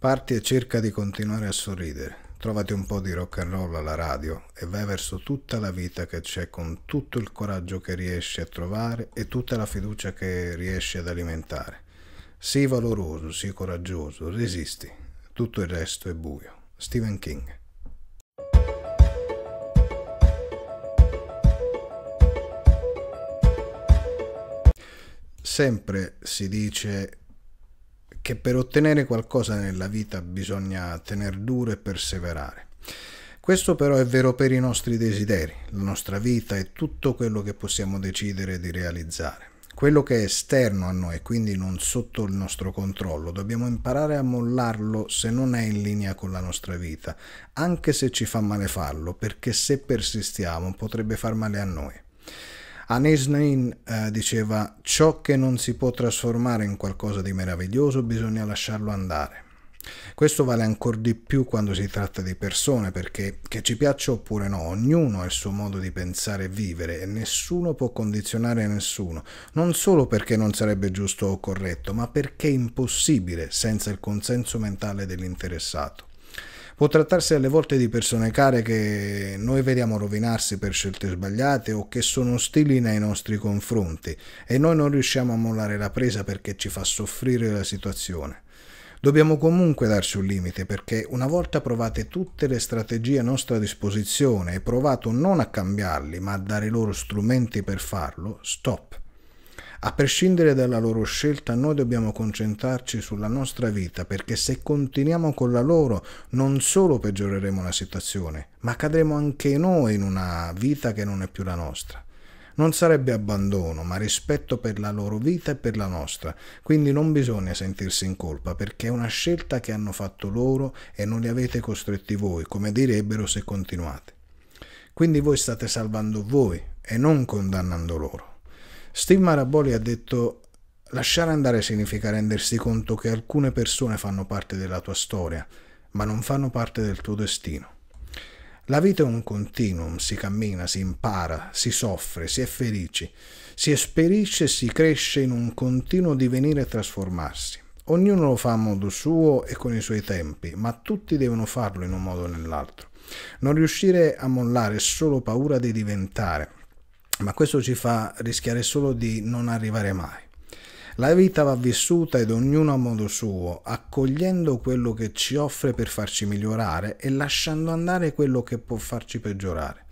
Parti e cerca di continuare a sorridere. Trovati un po' di rock and roll alla radio e vai verso tutta la vita che c'è con tutto il coraggio che riesci a trovare e tutta la fiducia che riesci ad alimentare. Sii valoroso, sii coraggioso, resisti. Tutto il resto è buio. Stephen King. Sempre si dice che per ottenere qualcosa nella vita bisogna tenere duro e perseverare. Questo però è vero per i nostri desideri, la nostra vita e tutto quello che possiamo decidere di realizzare. Quello che è esterno a noi, quindi non sotto il nostro controllo, dobbiamo imparare a mollarlo se non è in linea con la nostra vita, anche se ci fa male farlo, perché se persistiamo potrebbe far male a noi. Anis Nain eh, diceva ciò che non si può trasformare in qualcosa di meraviglioso bisogna lasciarlo andare. Questo vale ancora di più quando si tratta di persone, perché che ci piaccia oppure no, ognuno ha il suo modo di pensare e vivere e nessuno può condizionare nessuno, non solo perché non sarebbe giusto o corretto, ma perché è impossibile senza il consenso mentale dell'interessato. Può trattarsi alle volte di persone care che noi vediamo rovinarsi per scelte sbagliate o che sono ostili nei nostri confronti e noi non riusciamo a mollare la presa perché ci fa soffrire la situazione. Dobbiamo comunque darci un limite perché una volta provate tutte le strategie a nostra disposizione e provato non a cambiarli ma a dare loro strumenti per farlo, stop. A prescindere dalla loro scelta, noi dobbiamo concentrarci sulla nostra vita, perché se continuiamo con la loro, non solo peggioreremo la situazione, ma cadremo anche noi in una vita che non è più la nostra. Non sarebbe abbandono, ma rispetto per la loro vita e per la nostra, quindi non bisogna sentirsi in colpa perché è una scelta che hanno fatto loro e non li avete costretti voi, come direbbero se continuate. Quindi voi state salvando voi e non condannando loro. Steve Maraboli ha detto lasciare andare significa rendersi conto che alcune persone fanno parte della tua storia, ma non fanno parte del tuo destino. La vita è un continuum, si cammina, si impara, si soffre, si è felici, si esperisce si cresce in un continuo divenire e trasformarsi. Ognuno lo fa a modo suo e con i suoi tempi, ma tutti devono farlo in un modo o nell'altro. Non riuscire a mollare è solo paura di diventare, ma questo ci fa rischiare solo di non arrivare mai. La vita va vissuta ed ognuno a modo suo, accogliendo quello che ci offre per farci migliorare e lasciando andare quello che può farci peggiorare.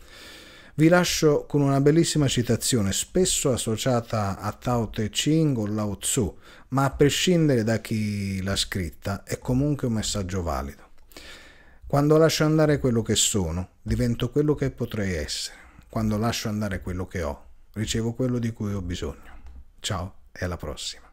Vi lascio con una bellissima citazione, spesso associata a Tao Te Ching o Lao Tzu, ma a prescindere da chi l'ha scritta, è comunque un messaggio valido. Quando lascio andare quello che sono, divento quello che potrei essere quando lascio andare quello che ho, ricevo quello di cui ho bisogno. Ciao e alla prossima.